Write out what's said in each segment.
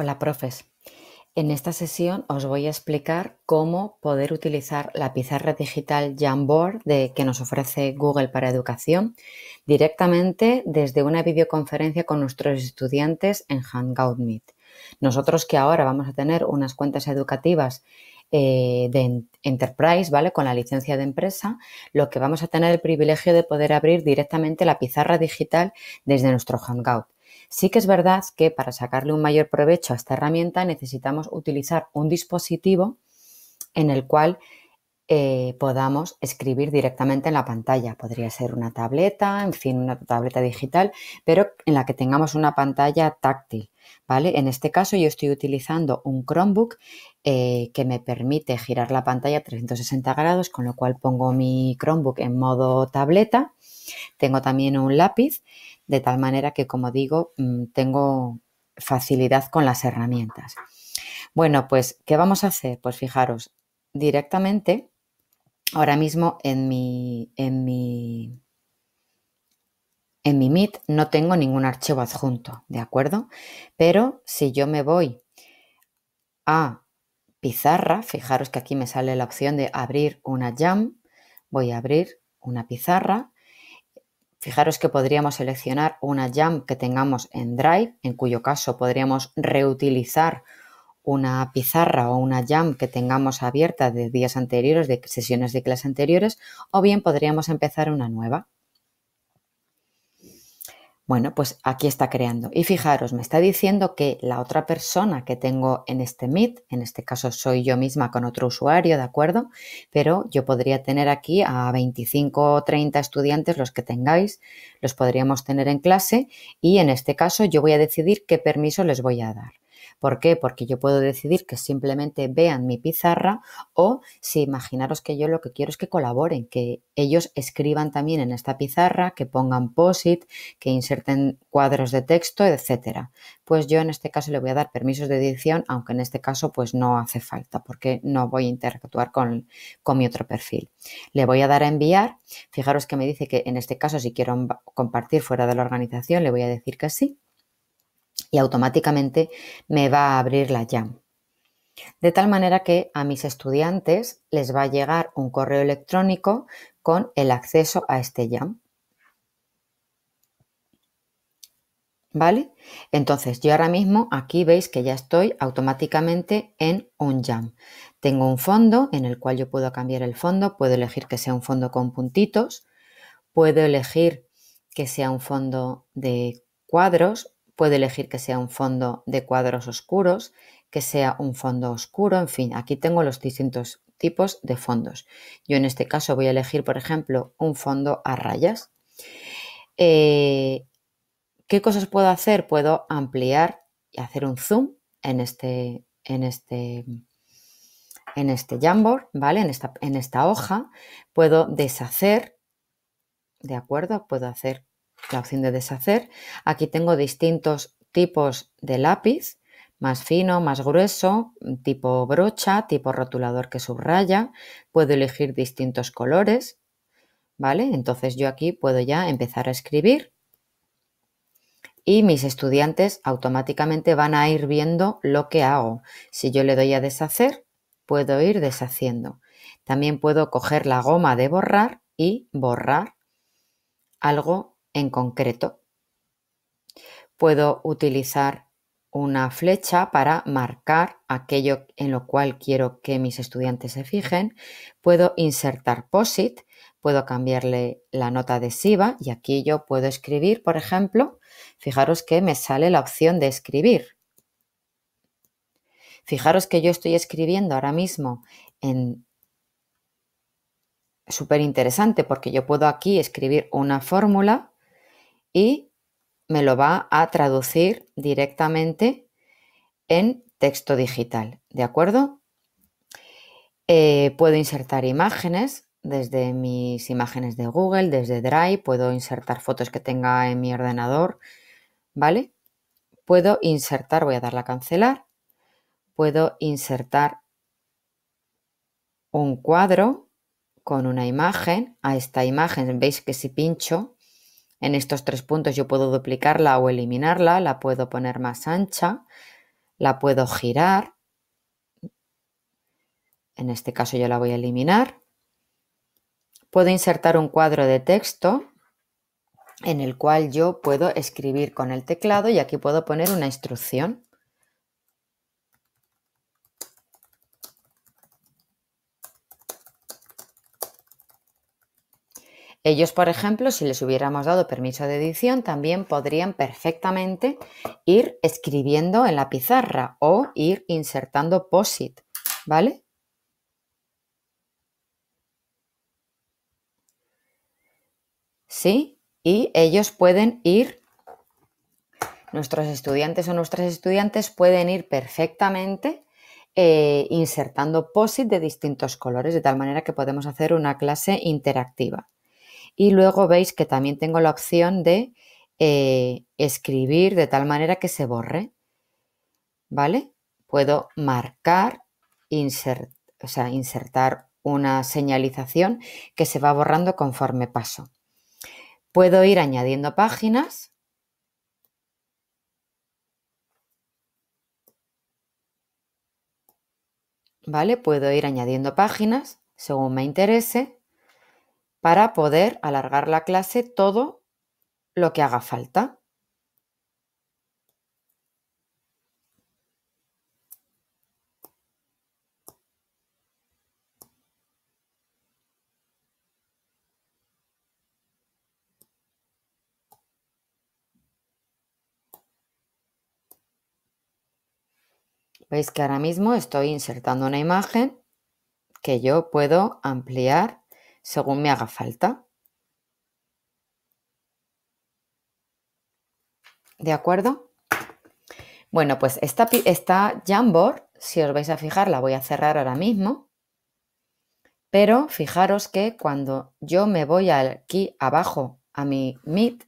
Hola, profes. En esta sesión os voy a explicar cómo poder utilizar la pizarra digital Jamboard de, que nos ofrece Google para Educación directamente desde una videoconferencia con nuestros estudiantes en Hangout Meet. Nosotros que ahora vamos a tener unas cuentas educativas eh, de Enterprise, ¿vale? Con la licencia de empresa, lo que vamos a tener el privilegio de poder abrir directamente la pizarra digital desde nuestro Hangout. Sí que es verdad que para sacarle un mayor provecho a esta herramienta necesitamos utilizar un dispositivo en el cual eh, podamos escribir directamente en la pantalla. Podría ser una tableta, en fin, una tableta digital, pero en la que tengamos una pantalla táctil. ¿vale? En este caso yo estoy utilizando un Chromebook eh, que me permite girar la pantalla 360 grados, con lo cual pongo mi Chromebook en modo tableta. Tengo también un lápiz, de tal manera que, como digo, mm, tengo facilidad con las herramientas. Bueno, pues, ¿qué vamos a hacer? Pues fijaros, directamente, ahora mismo en mi, en mi, en mi Meet no tengo ningún archivo adjunto, ¿de acuerdo? Pero si yo me voy a pizarra, fijaros que aquí me sale la opción de abrir una jam, voy a abrir una pizarra Fijaros que podríamos seleccionar una jam que tengamos en Drive, en cuyo caso podríamos reutilizar una pizarra o una jam que tengamos abierta de días anteriores, de sesiones de clase anteriores, o bien podríamos empezar una nueva. Bueno, pues aquí está creando. Y fijaros, me está diciendo que la otra persona que tengo en este Meet, en este caso soy yo misma con otro usuario, ¿de acuerdo? Pero yo podría tener aquí a 25 o 30 estudiantes, los que tengáis, los podríamos tener en clase y en este caso yo voy a decidir qué permiso les voy a dar. ¿Por qué? Porque yo puedo decidir que simplemente vean mi pizarra o si imaginaros que yo lo que quiero es que colaboren, que ellos escriban también en esta pizarra, que pongan POSIT, que inserten cuadros de texto, etcétera. Pues yo en este caso le voy a dar permisos de edición, aunque en este caso pues no hace falta porque no voy a interactuar con mi otro perfil. Le voy a dar a enviar. Fijaros que me dice que en este caso si quiero compartir fuera de la organización le voy a decir que sí y automáticamente me va a abrir la JAM. De tal manera que a mis estudiantes les va a llegar un correo electrónico con el acceso a este JAM. ¿Vale? Entonces, yo ahora mismo aquí veis que ya estoy automáticamente en un jam. Tengo un fondo en el cual yo puedo cambiar el fondo, puedo elegir que sea un fondo con puntitos, puedo elegir que sea un fondo de cuadros Puedo elegir que sea un fondo de cuadros oscuros, que sea un fondo oscuro, en fin, aquí tengo los distintos tipos de fondos. Yo en este caso voy a elegir, por ejemplo, un fondo a rayas. Eh, ¿Qué cosas puedo hacer? Puedo ampliar y hacer un zoom en este, en este, en este Jamboard, ¿vale? En esta, en esta hoja. Puedo deshacer, ¿de acuerdo? Puedo hacer la opción de deshacer. Aquí tengo distintos tipos de lápiz, más fino, más grueso, tipo brocha, tipo rotulador que subraya. Puedo elegir distintos colores, ¿vale? Entonces yo aquí puedo ya empezar a escribir y mis estudiantes automáticamente van a ir viendo lo que hago. Si yo le doy a deshacer, puedo ir deshaciendo. También puedo coger la goma de borrar y borrar algo en concreto. Puedo utilizar una flecha para marcar aquello en lo cual quiero que mis estudiantes se fijen. Puedo insertar POSIT, puedo cambiarle la nota adhesiva y aquí yo puedo escribir, por ejemplo, fijaros que me sale la opción de escribir. Fijaros que yo estoy escribiendo ahora mismo en... Súper interesante porque yo puedo aquí escribir una fórmula y me lo va a traducir directamente en texto digital, ¿de acuerdo? Eh, puedo insertar imágenes desde mis imágenes de Google, desde Drive, puedo insertar fotos que tenga en mi ordenador, ¿vale? Puedo insertar, voy a darle a cancelar, puedo insertar un cuadro con una imagen, a esta imagen, veis que si pincho, en estos tres puntos yo puedo duplicarla o eliminarla, la puedo poner más ancha, la puedo girar. En este caso yo la voy a eliminar. Puedo insertar un cuadro de texto en el cual yo puedo escribir con el teclado y aquí puedo poner una instrucción. Ellos, por ejemplo, si les hubiéramos dado permiso de edición, también podrían perfectamente ir escribiendo en la pizarra o ir insertando POSIT, ¿vale? ¿Sí? Y ellos pueden ir, nuestros estudiantes o nuestras estudiantes pueden ir perfectamente eh, insertando POSIT de distintos colores, de tal manera que podemos hacer una clase interactiva. Y luego veis que también tengo la opción de eh, escribir de tal manera que se borre. ¿Vale? Puedo marcar, insert, o sea, insertar una señalización que se va borrando conforme paso. Puedo ir añadiendo páginas. ¿Vale? Puedo ir añadiendo páginas según me interese para poder alargar la clase todo lo que haga falta. Veis que ahora mismo estoy insertando una imagen que yo puedo ampliar según me haga falta. ¿De acuerdo? Bueno, pues esta, esta Jamboard, si os vais a fijar, la voy a cerrar ahora mismo. Pero fijaros que cuando yo me voy aquí abajo a mi Meet,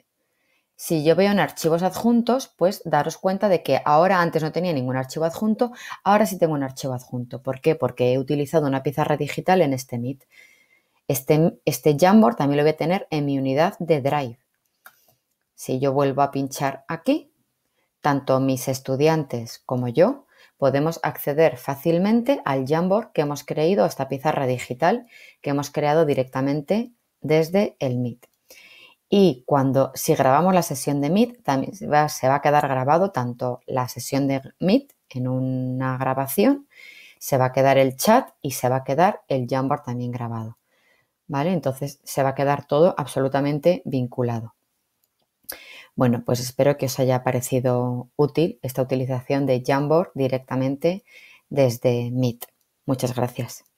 si yo veo en archivos adjuntos, pues daros cuenta de que ahora antes no tenía ningún archivo adjunto, ahora sí tengo un archivo adjunto. ¿Por qué? Porque he utilizado una pizarra digital en este Meet. Este, este, Jamboard también lo voy a tener en mi unidad de Drive. Si yo vuelvo a pinchar aquí, tanto mis estudiantes como yo podemos acceder fácilmente al Jamboard que hemos creado, a esta pizarra digital que hemos creado directamente desde el Meet. Y cuando, si grabamos la sesión de Meet, también se va, se va a quedar grabado tanto la sesión de Meet en una grabación, se va a quedar el chat y se va a quedar el Jamboard también grabado. ¿vale? Entonces se va a quedar todo absolutamente vinculado. Bueno, pues espero que os haya parecido útil esta utilización de Jamboard directamente desde Meet. Muchas gracias.